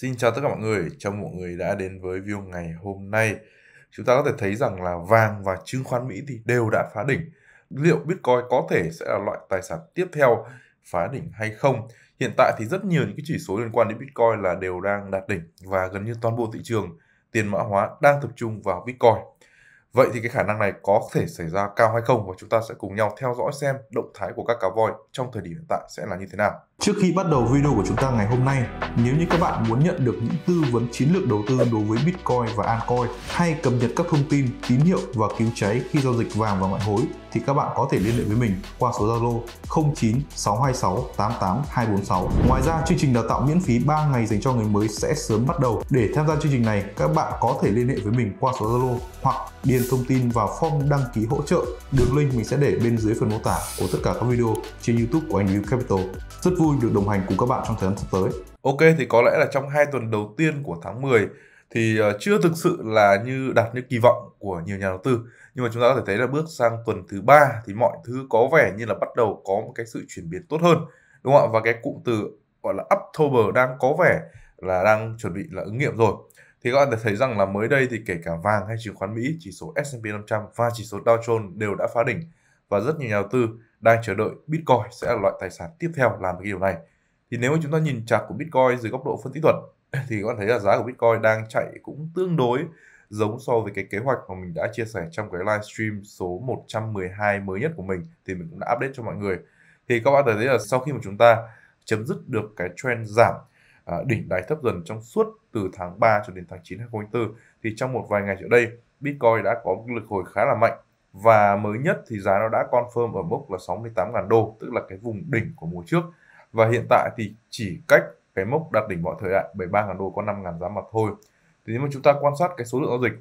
Xin chào tất cả mọi người, chào mọi người đã đến với view ngày hôm nay. Chúng ta có thể thấy rằng là vàng và chứng khoán Mỹ thì đều đã phá đỉnh. Liệu Bitcoin có thể sẽ là loại tài sản tiếp theo phá đỉnh hay không? Hiện tại thì rất nhiều những cái chỉ số liên quan đến Bitcoin là đều đang đạt đỉnh và gần như toàn bộ thị trường tiền mã hóa đang tập trung vào Bitcoin. Vậy thì cái khả năng này có thể xảy ra cao hay không và chúng ta sẽ cùng nhau theo dõi xem động thái của các cá voi trong thời điểm hiện tại sẽ là như thế nào. Trước khi bắt đầu video của chúng ta ngày hôm nay, nếu như các bạn muốn nhận được những tư vấn chiến lược đầu tư đối với Bitcoin và Altcoin hay cập nhật các thông tin, tín hiệu và cứu cháy khi giao dịch vàng và ngoại hối thì các bạn có thể liên hệ với mình qua số Zalo 0962688246. Ngoài ra, chương trình đào tạo miễn phí 3 ngày dành cho người mới sẽ sớm bắt đầu. Để tham gia chương trình này, các bạn có thể liên hệ với mình qua số Zalo hoặc điền thông tin vào form đăng ký hỗ trợ. Đường link mình sẽ để bên dưới phần mô tả của tất cả các video trên YouTube của Anh Review Capital. Rất vui vui được đồng hành cùng các bạn trong thời gian sắp tới. Ok thì có lẽ là trong hai tuần đầu tiên của tháng 10 thì ờ, chưa thực sự là như đạt như kỳ vọng của nhiều nhà đầu tư nhưng mà chúng ta có thể thấy là bước sang tuần thứ ba thì mọi thứ có vẻ như là bắt đầu có một cái sự chuyển biến tốt hơn đúng không ạ và cái cụm từ gọi là October đang có vẻ là đang chuẩn bị là ứng nghiệm rồi thì các bạn thể thấy rằng là mới đây thì kể cả vàng hay chứng khoán Mỹ chỉ số S&P 500 và chỉ số Dow Jones đều đã phá đỉnh và rất nhiều nhà đầu tư đang chờ đợi Bitcoin sẽ là loại tài sản tiếp theo làm được điều này. Thì nếu mà chúng ta nhìn chart của Bitcoin dưới góc độ phân tích thuật thì các bạn thấy là giá của Bitcoin đang chạy cũng tương đối giống so với cái kế hoạch mà mình đã chia sẻ trong cái livestream số 112 mới nhất của mình thì mình cũng đã update cho mọi người. Thì các bạn thấy là sau khi mà chúng ta chấm dứt được cái trend giảm à, đỉnh đáy thấp dần trong suốt từ tháng 3 cho đến tháng 9 2024 thì trong một vài ngày trở đây Bitcoin đã có lực hồi khá là mạnh và mới nhất thì giá nó đã confirm ở mốc là 68.000 đô tức là cái vùng đỉnh của mùa trước và hiện tại thì chỉ cách cái mốc đạt đỉnh mọi thời đại 73.000 đô có 5.000 giá mặt thôi thì nếu mà chúng ta quan sát cái số lượng giao dịch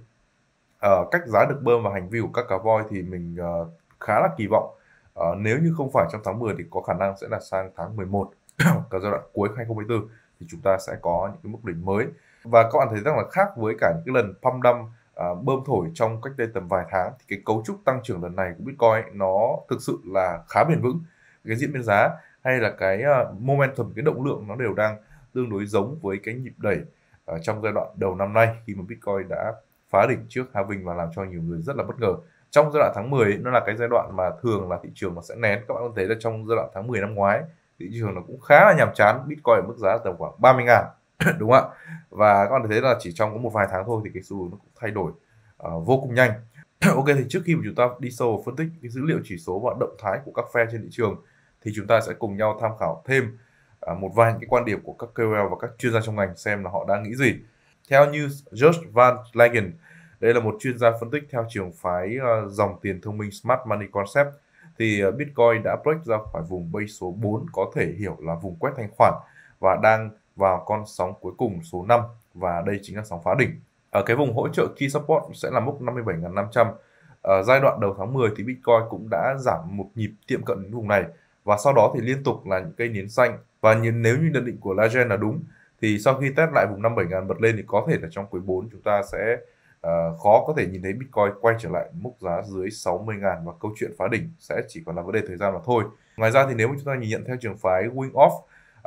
uh, cách giá được bơm và hành vi của các cá voi thì mình uh, khá là kỳ vọng uh, nếu như không phải trong tháng 10 thì có khả năng sẽ là sang tháng 11 cả giai đoạn cuối 2024 thì chúng ta sẽ có những cái mức đỉnh mới và các bạn thấy rằng là khác với cả những cái lần pump dump À, bơm thổi trong cách đây tầm vài tháng thì cái cấu trúc tăng trưởng lần này của Bitcoin nó thực sự là khá bền vững cái diễn biến giá hay là cái uh, momentum cái động lượng nó đều đang tương đối giống với cái nhịp đẩy à, trong giai đoạn đầu năm nay khi mà Bitcoin đã phá đỉnh trước hà halving và làm cho nhiều người rất là bất ngờ trong giai đoạn tháng 10 nó là cái giai đoạn mà thường là thị trường nó sẽ nén các bạn có thấy là trong giai đoạn tháng 10 năm ngoái thị trường nó cũng khá là nhàm chán Bitcoin ở mức giá tầm khoảng 30 ngàn đúng không ạ và các bạn thấy là chỉ trong có một vài tháng thôi thì cái xu hướng nó cũng thay đổi uh, vô cùng nhanh ok thì trước khi mà chúng ta đi sâu vào phân tích cái dữ liệu chỉ số và động thái của các phe trên thị trường thì chúng ta sẽ cùng nhau tham khảo thêm uh, một vài những cái quan điểm của các KOL và các chuyên gia trong ngành xem là họ đang nghĩ gì theo như George Van Lagen đây là một chuyên gia phân tích theo trường phái uh, dòng tiền thông minh Smart Money Concept thì Bitcoin đã break ra khỏi vùng base số 4 có thể hiểu là vùng quét thanh khoản và đang vào con sóng cuối cùng số 5 và đây chính là sóng phá đỉnh. Ở ờ, cái vùng hỗ trợ key support sẽ là mốc 57.500. Ở ờ, giai đoạn đầu tháng 10 thì Bitcoin cũng đã giảm một nhịp tiệm cận đến vùng này và sau đó thì liên tục là những cây nến xanh và nếu như nhận định của Lagen là đúng thì sau khi test lại vùng 57.000 bật lên thì có thể là trong quý 4 chúng ta sẽ uh, khó có thể nhìn thấy Bitcoin quay trở lại mức giá dưới 60.000 và câu chuyện phá đỉnh sẽ chỉ còn là vấn đề thời gian mà thôi. Ngoài ra thì nếu chúng ta nhìn nhận theo trường phái Wing Off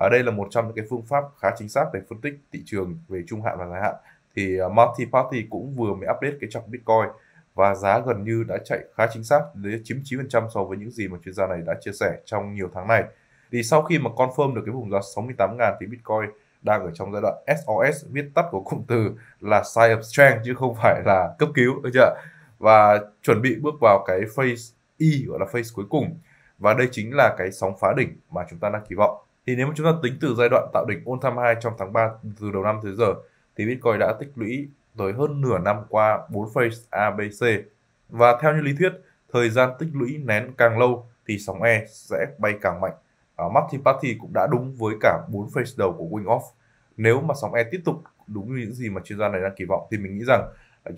ở đây là một trong những cái phương pháp khá chính xác để phân tích thị trường về trung hạn và dài hạn thì à, Marty Party cũng vừa mới update cái chart Bitcoin và giá gần như đã chạy khá chính xác đến 99% so với những gì mà chuyên gia này đã chia sẻ trong nhiều tháng này. Thì sau khi mà confirm được cái vùng giá 68.000 thì Bitcoin đang ở trong giai đoạn SOS viết tắt của cụm từ là sign of strength chứ không phải là cấp cứu được chưa? Và chuẩn bị bước vào cái phase E gọi là phase cuối cùng và đây chính là cái sóng phá đỉnh mà chúng ta đang kỳ vọng thì nếu mà chúng ta tính từ giai đoạn tạo đỉnh all time high trong tháng 3 từ đầu năm tới giờ thì Bitcoin đã tích lũy tới hơn nửa năm qua 4 phase ABC. Và theo như lý thuyết, thời gian tích lũy nén càng lâu thì sóng E sẽ bay càng mạnh. À, ờ, Matty Party cũng đã đúng với cả 4 phase đầu của Wing Off. Nếu mà sóng E tiếp tục đúng như những gì mà chuyên gia này đang kỳ vọng thì mình nghĩ rằng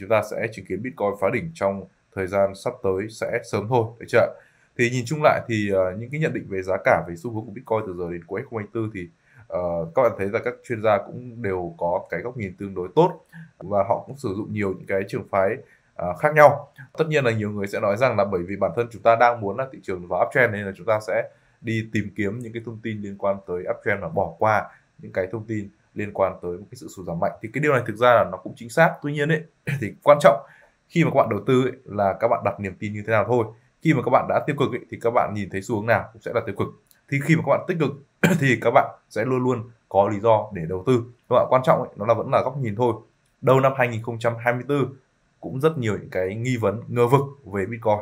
chúng ta sẽ chứng kiến Bitcoin phá đỉnh trong thời gian sắp tới sẽ sớm thôi, được chưa thì nhìn chung lại thì uh, những cái nhận định về giá cả về xu hướng của Bitcoin từ giờ đến cuối 2024 thì uh, các bạn thấy là các chuyên gia cũng đều có cái góc nhìn tương đối tốt và họ cũng sử dụng nhiều những cái trường phái uh, khác nhau. Tất nhiên là nhiều người sẽ nói rằng là bởi vì bản thân chúng ta đang muốn là thị trường vào uptrend nên là chúng ta sẽ đi tìm kiếm những cái thông tin liên quan tới uptrend và bỏ qua những cái thông tin liên quan tới một cái sự sụt giảm mạnh thì cái điều này thực ra là nó cũng chính xác tuy nhiên ấy thì quan trọng khi mà các bạn đầu tư ấy, là các bạn đặt niềm tin như thế nào thôi khi mà các bạn đã tiêu cực ấy, thì các bạn nhìn thấy xu hướng nào cũng sẽ là tiêu cực thì khi mà các bạn tích cực thì các bạn sẽ luôn luôn có lý do để đầu tư Các bạn quan trọng ấy, nó là vẫn là góc nhìn thôi đầu năm 2024 cũng rất nhiều những cái nghi vấn ngờ vực về bitcoin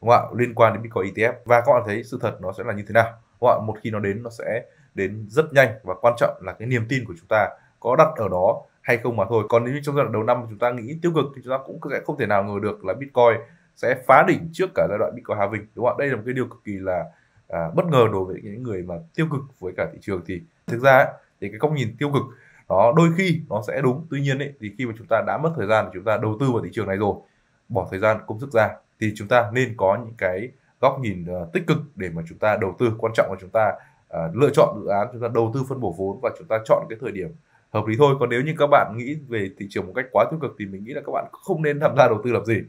đúng không ạ liên quan đến bitcoin ETF và các bạn thấy sự thật nó sẽ là như thế nào đúng không ạ một khi nó đến nó sẽ đến rất nhanh và quan trọng là cái niềm tin của chúng ta có đặt ở đó hay không mà thôi còn nếu như trong giai đoạn đầu năm chúng ta nghĩ tiêu cực thì chúng ta cũng sẽ không thể nào ngờ được là bitcoin sẽ phá đỉnh trước cả giai đoạn Bitcoin halving đúng không ạ đây là một cái điều cực kỳ là à, bất ngờ đối với những người mà tiêu cực với cả thị trường thì thực ra ấy, thì cái góc nhìn tiêu cực đó đôi khi nó sẽ đúng tuy nhiên ấy, thì khi mà chúng ta đã mất thời gian chúng ta đầu tư vào thị trường này rồi bỏ thời gian công sức ra thì chúng ta nên có những cái góc nhìn uh, tích cực để mà chúng ta đầu tư quan trọng là chúng ta uh, lựa chọn dự án chúng ta đầu tư phân bổ vốn và chúng ta chọn cái thời điểm hợp lý thôi còn nếu như các bạn nghĩ về thị trường một cách quá tiêu cực thì mình nghĩ là các bạn không nên tham gia đầu tư làm gì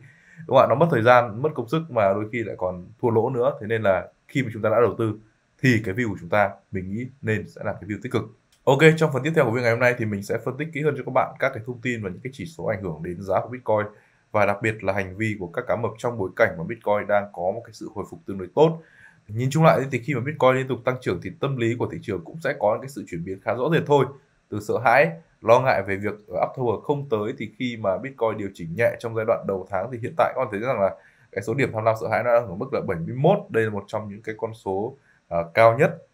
đúng không ạ nó mất thời gian mất công sức mà đôi khi lại còn thua lỗ nữa thế nên là khi mà chúng ta đã đầu tư thì cái view của chúng ta mình nghĩ nên sẽ là cái view tích cực Ok, trong phần tiếp theo của video ngày hôm nay thì mình sẽ phân tích kỹ hơn cho các bạn các cái thông tin và những cái chỉ số ảnh hưởng đến giá của Bitcoin và đặc biệt là hành vi của các cá mập trong bối cảnh mà Bitcoin đang có một cái sự hồi phục tương đối tốt. Nhìn chung lại thì khi mà Bitcoin liên tục tăng trưởng thì tâm lý của thị trường cũng sẽ có cái sự chuyển biến khá rõ rệt thôi, từ sợ hãi lo ngại về việc uptower không tới thì khi mà Bitcoin điều chỉnh nhẹ trong giai đoạn đầu tháng thì hiện tại con thấy rằng là cái số điểm tham lam sợ hãi nó đang ở mức là 71 đây là một trong những cái con số uh, cao nhất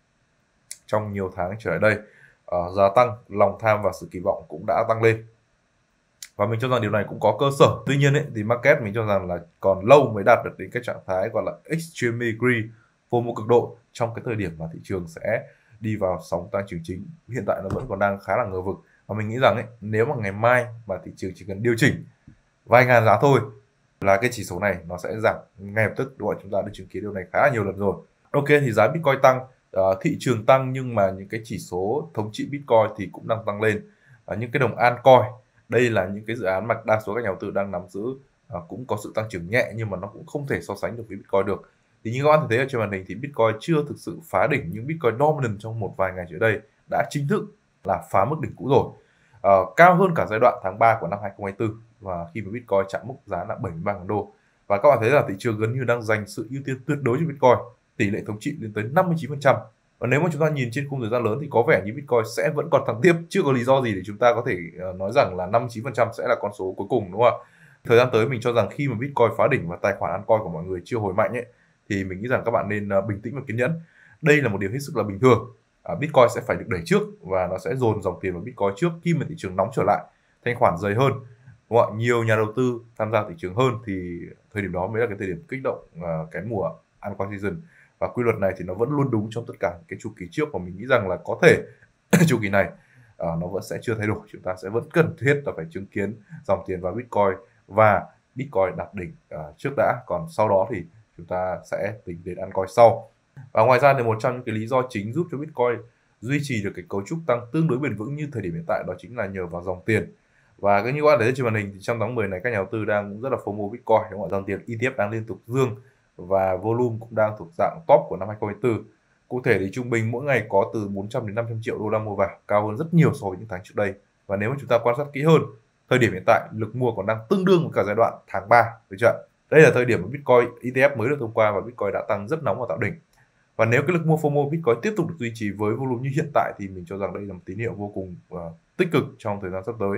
trong nhiều tháng trở lại đây uh, à, giá tăng lòng tham và sự kỳ vọng cũng đã tăng lên và mình cho rằng điều này cũng có cơ sở tuy nhiên ấy, thì market mình cho rằng là còn lâu mới đạt được đến cái trạng thái gọi là extreme agree vô một cực độ trong cái thời điểm mà thị trường sẽ đi vào sóng tăng trưởng chính hiện tại nó vẫn còn đang khá là ngờ vực và mình nghĩ rằng ấy, nếu mà ngày mai mà thị trường chỉ cần điều chỉnh vài ngàn giá thôi là cái chỉ số này nó sẽ giảm ngay lập tức đúng không? chúng ta đã chứng kiến điều này khá là nhiều lần rồi ok thì giá bitcoin tăng uh, thị trường tăng nhưng mà những cái chỉ số thống trị bitcoin thì cũng đang tăng lên uh, những cái đồng altcoin đây là những cái dự án mà đa số các nhà đầu tư đang nắm giữ uh, cũng có sự tăng trưởng nhẹ nhưng mà nó cũng không thể so sánh được với bitcoin được thì như các bạn thấy ở trên màn hình thì bitcoin chưa thực sự phá đỉnh nhưng bitcoin dominant trong một vài ngày trước đây đã chính thức là phá mức đỉnh cũ rồi uh, cao hơn cả giai đoạn tháng 3 của năm 2024 và khi mà Bitcoin chạm mức giá là 73.000 đô và các bạn thấy là thị trường gần như đang dành sự ưu tiên tuyệt đối cho Bitcoin tỷ lệ thống trị lên tới 59% và nếu mà chúng ta nhìn trên khung thời gian lớn thì có vẻ như Bitcoin sẽ vẫn còn thẳng tiếp chưa có lý do gì để chúng ta có thể ờ, nói rằng là 59% sẽ là con số cuối cùng đúng không ạ thời gian tới mình cho rằng khi mà Bitcoin phá đỉnh và tài khoản ăn coi của mọi người chưa hồi mạnh ấy thì mình nghĩ rằng các bạn nên ờ, bình tĩnh và kiên nhẫn đây là một điều hết sức là bình thường À, bitcoin sẽ phải được đẩy trước và nó sẽ dồn dòng tiền vào Bitcoin trước khi mà thị trường nóng trở lại thanh khoản dày hơn đúng không? nhiều nhà đầu tư tham gia thị trường hơn thì thời điểm đó mới là cái thời điểm kích động à, cái mùa ăn quan season và quy luật này thì nó vẫn luôn đúng trong tất cả cái chu kỳ trước và mình nghĩ rằng là có thể chu kỳ này à, nó vẫn sẽ chưa thay đổi chúng ta sẽ vẫn cần thiết là phải chứng kiến dòng tiền vào bitcoin và bitcoin đạt đỉnh trước đã còn sau đó thì chúng ta sẽ tính đến ăn coi sau và ngoài ra thì một trong những cái lý do chính giúp cho Bitcoin duy trì được cái cấu trúc tăng tương đối bền vững như thời điểm hiện tại đó chính là nhờ vào dòng tiền và cứ như các bạn thấy trên màn hình thì trong tháng 10 này các nhà đầu tư đang rất là phô mô Bitcoin đúng không ạ? Dòng tiền ETF đang liên tục dương và volume cũng đang thuộc dạng top của năm 2024. Cụ thể thì trung bình mỗi ngày có từ 400 đến 500 triệu đô la mua vào, cao hơn rất nhiều so với những tháng trước đây. Và nếu mà chúng ta quan sát kỹ hơn, thời điểm hiện tại lực mua còn đang tương đương với cả giai đoạn tháng 3, được chưa? Đây là thời điểm mà Bitcoin ETF mới được thông qua và Bitcoin đã tăng rất nóng và tạo đỉnh và nếu cái lực mua FOMO Bitcoin tiếp tục được duy trì với volume như hiện tại thì mình cho rằng đây là một tín hiệu vô cùng uh, tích cực trong thời gian sắp tới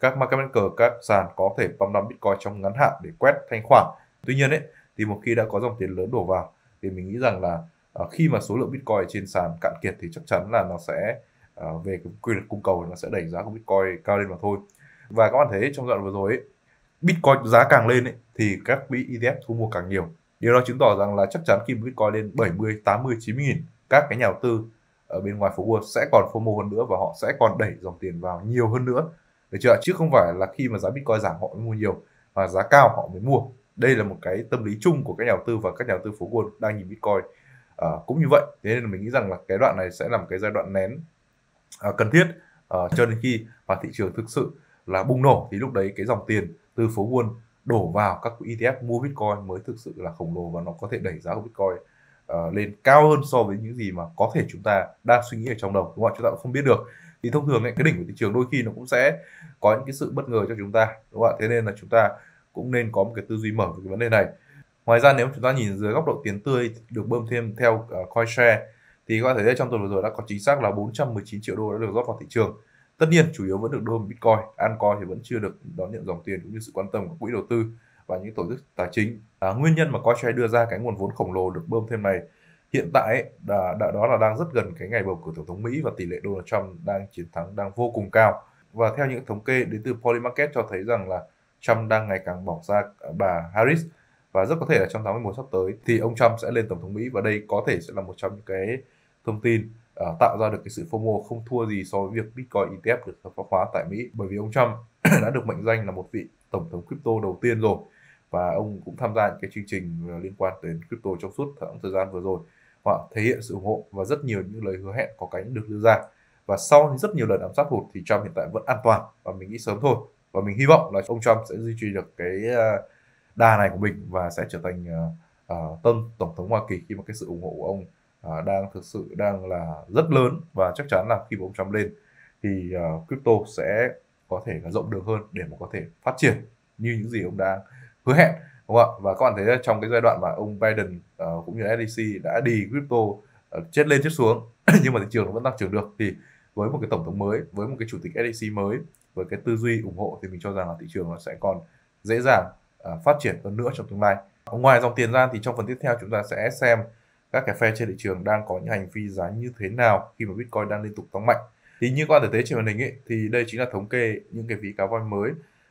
các market maker các sàn có thể pump dump Bitcoin trong ngắn hạn để quét thanh khoản tuy nhiên ấy thì một khi đã có dòng tiền lớn đổ vào thì mình nghĩ rằng là uh, khi mà số lượng Bitcoin trên sàn cạn kiệt thì chắc chắn là nó sẽ uh, về cái quy luật cung cầu nó sẽ đẩy giá của Bitcoin cao lên mà thôi và các bạn thấy trong đoạn vừa rồi ấy, Bitcoin giá càng lên ấy, thì các quỹ ETF thu mua càng nhiều Điều đó chứng tỏ rằng là chắc chắn khi Bitcoin lên 70, 80, 90 nghìn, các cái nhà đầu tư ở bên ngoài phố Wall sẽ còn FOMO hơn nữa và họ sẽ còn đẩy dòng tiền vào nhiều hơn nữa. Được chưa? Chứ không phải là khi mà giá Bitcoin giảm họ mới mua nhiều và giá cao họ mới mua. Đây là một cái tâm lý chung của các nhà đầu tư và các nhà đầu tư phố Wall đang nhìn Bitcoin à, cũng như vậy. Thế nên mình nghĩ rằng là cái đoạn này sẽ là một cái giai đoạn nén à, cần thiết à, cho đến khi mà thị trường thực sự là bùng nổ thì lúc đấy cái dòng tiền từ phố Wall đổ vào các quỹ ETF mua Bitcoin mới thực sự là khổng lồ và nó có thể đẩy giá của Bitcoin uh, lên cao hơn so với những gì mà có thể chúng ta đang suy nghĩ ở trong đầu đúng không? Chúng ta cũng không biết được. Thì thông thường ấy, cái đỉnh của thị trường đôi khi nó cũng sẽ có những cái sự bất ngờ cho chúng ta đúng không ạ? Thế nên là chúng ta cũng nên có một cái tư duy mở về cái vấn đề này. Ngoài ra nếu chúng ta nhìn dưới góc độ tiền tươi được bơm thêm theo uh, CoinShare thì các bạn thấy đây trong tuần vừa rồi đã có chính xác là 419 triệu đô đã được rót vào thị trường tất nhiên chủ yếu vẫn được đôn bitcoin altcoin thì vẫn chưa được đón nhận dòng tiền cũng như sự quan tâm của quỹ đầu tư và những tổ chức tài chính à, nguyên nhân mà Coinshare đưa ra cái nguồn vốn khổng lồ được bơm thêm này hiện tại đã, đã đó là đang rất gần cái ngày bầu cử tổng thống Mỹ và tỷ lệ Donald Trump đang chiến thắng đang vô cùng cao và theo những thống kê đến từ Polymarket cho thấy rằng là Trump đang ngày càng bỏ ra à, bà Harris và rất có thể là trong tháng 11 sắp tới thì ông Trump sẽ lên tổng thống Mỹ và đây có thể sẽ là một trong những cái thông tin Ờ, tạo ra được cái sự FOMO không thua gì so với việc Bitcoin ETF được hợp pháp hóa tại Mỹ bởi vì ông Trump đã được mệnh danh là một vị tổng thống crypto đầu tiên rồi và ông cũng tham gia những cái chương trình ờ, liên quan đến crypto trong suốt khoảng thời gian vừa rồi họ thể hiện sự ủng hộ và rất nhiều những lời hứa hẹn có cánh được đưa ra và sau rất nhiều lần ám sát hụt thì Trump hiện tại vẫn an toàn và mình nghĩ sớm thôi và mình hy vọng là ông Trump sẽ duy trì được cái ờ, đà này của mình và sẽ trở thành uh, tân tổng thống Hoa Kỳ khi mà cái sự ủng hộ của ông à, đang thực sự đang là rất lớn và chắc chắn là khi mà ông Trump lên thì uh, crypto sẽ có thể là rộng được hơn để mà có thể phát triển như những gì ông đang hứa hẹn đúng không ạ và các bạn thấy trong cái giai đoạn mà ông Biden uh, cũng như SEC đã đi crypto uh, chết lên chết xuống nhưng mà thị trường vẫn tăng trưởng được thì với một cái tổng thống mới với một cái chủ tịch SEC mới với cái tư duy ủng hộ thì mình cho rằng là thị trường nó sẽ còn dễ dàng uh, phát triển hơn nữa trong tương lai ngoài dòng tiền ra thì trong phần tiếp theo chúng ta sẽ xem các cái phe trên thị trường đang có những hành vi giá như thế nào khi mà Bitcoin đang liên tục tăng mạnh. Thì như quan thể tế trên màn hình ấy, thì đây chính là thống kê những cái ví cá voi mới.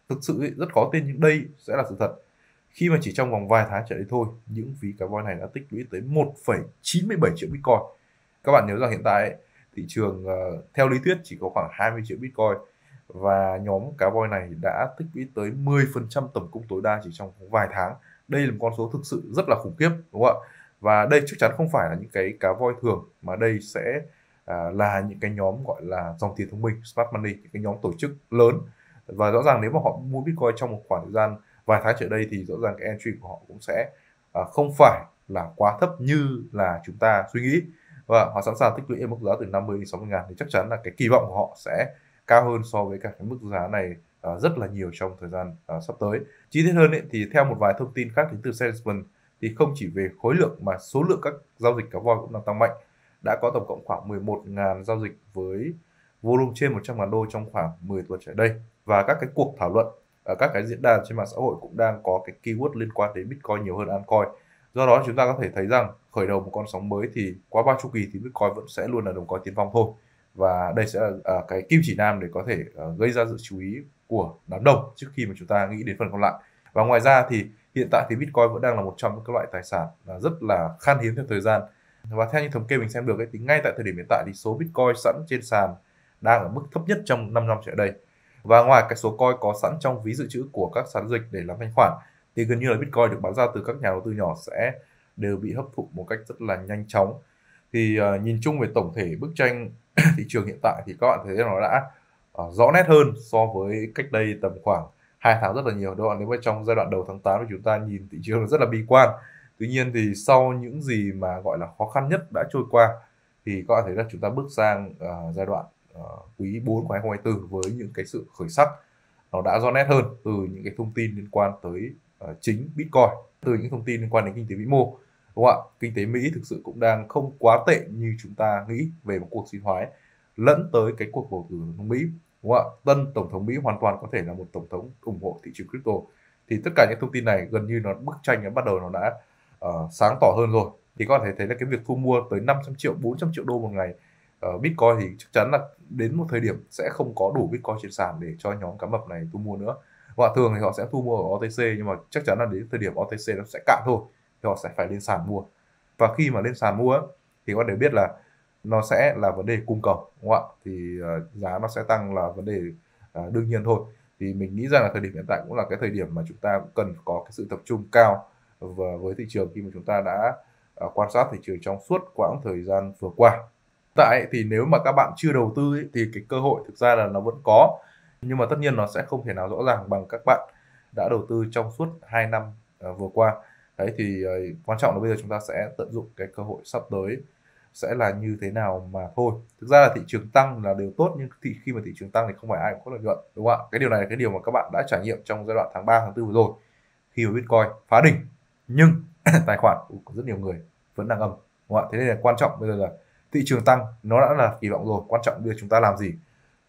Thực sự ấy, rất khó tin nhưng đây sẽ là sự thật. Khi mà chỉ trong vòng vài tháng trở đi thôi, những ví cá voi này đã tích lũy tới 1,97 triệu Bitcoin. Các bạn nhớ rằng hiện tại ấy, thị trường uh, theo lý thuyết chỉ có khoảng 20 triệu Bitcoin và nhóm cá voi này đã tích lũy tới 10% tổng cung tối đa chỉ trong vài tháng. Đây là một con số thực sự rất là khủng khiếp đúng không ạ? và đây chắc chắn không phải là những cái cá voi thường mà đây sẽ à, là những cái nhóm gọi là dòng tiền thông minh smart money những cái nhóm tổ chức lớn và rõ ràng nếu mà họ mua bitcoin trong một khoảng thời gian vài tháng trở đây thì rõ ràng cái entry của họ cũng sẽ à, không phải là quá thấp như là chúng ta suy nghĩ và họ sẵn sàng tích lũy ở mức giá từ 50 đến 60 ngàn thì chắc chắn là cái kỳ vọng của họ sẽ cao hơn so với cả cái mức giá này à, rất là nhiều trong thời gian à, sắp tới. Chi tiết hơn ấy, thì theo một vài thông tin khác đến từ Salesforce thì không chỉ về khối lượng mà số lượng các giao dịch cá voi cũng đang tăng mạnh. Đã có tổng cộng khoảng 11.000 giao dịch với volume trên 100.000 đô trong khoảng 10 tuần trở đây. Và các cái cuộc thảo luận ở các cái diễn đàn trên mạng xã hội cũng đang có cái keyword liên quan đến Bitcoin nhiều hơn altcoin. Do đó chúng ta có thể thấy rằng khởi đầu một con sóng mới thì qua ba chu kỳ thì Bitcoin vẫn sẽ luôn là đồng coin tiên phong thôi. Và đây sẽ là à, cái kim chỉ nam để có thể à, gây ra sự chú ý của đám đông trước khi mà chúng ta nghĩ đến phần còn lại. Và ngoài ra thì hiện tại thì Bitcoin vẫn đang là một trong những các loại tài sản rất là khan hiếm theo thời gian và theo những thống kê mình xem được ấy, thì ngay tại thời điểm hiện tại thì số Bitcoin sẵn trên sàn đang ở mức thấp nhất trong 5 năm trở đây và ngoài cái số coin có sẵn trong ví dự trữ của các sàn dịch để làm thanh khoản thì gần như là Bitcoin được bán ra từ các nhà đầu tư nhỏ sẽ đều bị hấp thụ một cách rất là nhanh chóng thì uh, nhìn chung về tổng thể bức tranh thị trường hiện tại thì các bạn thấy nó đã uh, rõ nét hơn so với cách đây tầm khoảng hai tháng rất là nhiều đâu ạ nếu mà trong giai đoạn đầu tháng 8 thì chúng ta nhìn thị trường rất là bi quan tuy nhiên thì sau những gì mà gọi là khó khăn nhất đã trôi qua thì các bạn thấy là chúng ta bước sang uh, giai đoạn uh, quý 4 của 2024 với những cái sự khởi sắc nó đã rõ nét hơn từ những cái thông tin liên quan tới uh, chính Bitcoin từ những thông tin liên quan đến kinh tế vĩ mô đúng không ạ kinh tế Mỹ thực sự cũng đang không quá tệ như chúng ta nghĩ về một cuộc suy thoái lẫn tới cái cuộc bầu cử Mỹ đúng không ạ tân tổng thống mỹ hoàn toàn có thể là một tổng thống ủng hộ thị trường crypto thì tất cả những thông tin này gần như nó bức tranh nó bắt đầu nó đã uh, sáng tỏ hơn rồi thì có thể thấy là cái việc thu mua tới 500 triệu 400 triệu đô một ngày uh, Bitcoin thì chắc chắn là đến một thời điểm sẽ không có đủ Bitcoin trên sàn để cho nhóm cá mập này thu mua nữa và thường thì họ sẽ thu mua ở OTC nhưng mà chắc chắn là đến thời điểm OTC nó sẽ cạn thôi thì họ sẽ phải lên sàn mua và khi mà lên sàn mua thì các bạn thể biết là nó sẽ là vấn đề cung cầu đúng không ạ thì uh, giá nó sẽ tăng là vấn đề uh, đương nhiên thôi thì mình nghĩ rằng là thời điểm hiện tại cũng là cái thời điểm mà chúng ta cần có cái sự tập trung cao với thị trường khi mà chúng ta đã uh, quan sát thị trường trong suốt quãng thời gian vừa qua tại thì nếu mà các bạn chưa đầu tư ấy, thì cái cơ hội thực ra là nó vẫn có nhưng mà tất nhiên nó sẽ không thể nào rõ ràng bằng các bạn đã đầu tư trong suốt 2 năm uh, vừa qua đấy thì uh, quan trọng là bây giờ chúng ta sẽ tận dụng cái cơ hội sắp tới sẽ là như thế nào mà thôi thực ra là thị trường tăng là điều tốt nhưng thị, khi mà thị trường tăng thì không phải ai cũng có lợi nhuận đúng không ạ cái điều này là cái điều mà các bạn đã trải nghiệm trong giai đoạn tháng 3 tháng 4 vừa rồi khi mà bitcoin phá đỉnh nhưng tài khoản của rất nhiều người vẫn đang âm đúng không ạ thế nên là quan trọng bây giờ là thị trường tăng nó đã là kỳ vọng rồi quan trọng bây giờ chúng ta làm gì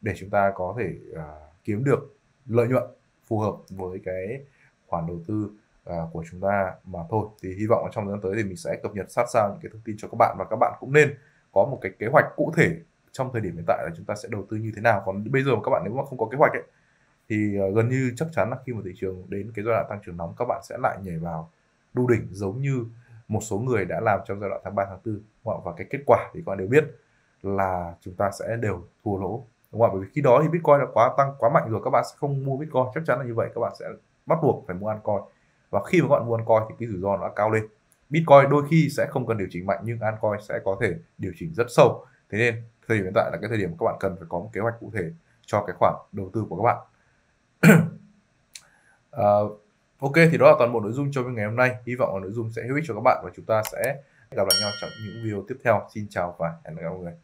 để chúng ta có thể uh, kiếm được lợi nhuận phù hợp với cái khoản đầu tư À, của chúng ta mà thôi thì hy vọng trong thời gian tới thì mình sẽ cập nhật sát sao những cái thông tin cho các bạn và các bạn cũng nên có một cái kế hoạch cụ thể trong thời điểm hiện tại là chúng ta sẽ đầu tư như thế nào còn bây giờ các bạn nếu mà không có kế hoạch ấy thì à, gần như chắc chắn là khi mà thị trường đến cái giai đoạn tăng trưởng nóng các bạn sẽ lại nhảy vào đu đỉnh giống như một số người đã làm trong giai đoạn tháng 3 tháng 4 và cái kết quả thì các bạn đều biết là chúng ta sẽ đều thua lỗ đúng không? bởi vì khi đó thì bitcoin đã quá tăng quá mạnh rồi các bạn sẽ không mua bitcoin chắc chắn là như vậy các bạn sẽ bắt buộc phải mua altcoin và khi mà các bạn mua altcoin thì cái rủi ro nó đã cao lên Bitcoin đôi khi sẽ không cần điều chỉnh mạnh nhưng altcoin sẽ có thể điều chỉnh rất sâu thế nên thời điểm hiện tại là cái thời điểm các bạn cần phải có một kế hoạch cụ thể cho cái khoản đầu tư của các bạn uh, ok thì đó là toàn bộ nội dung cho ngày hôm nay hy vọng là nội dung sẽ hữu ích cho các bạn và chúng ta sẽ gặp lại nhau trong những video tiếp theo xin chào và hẹn gặp lại mọi người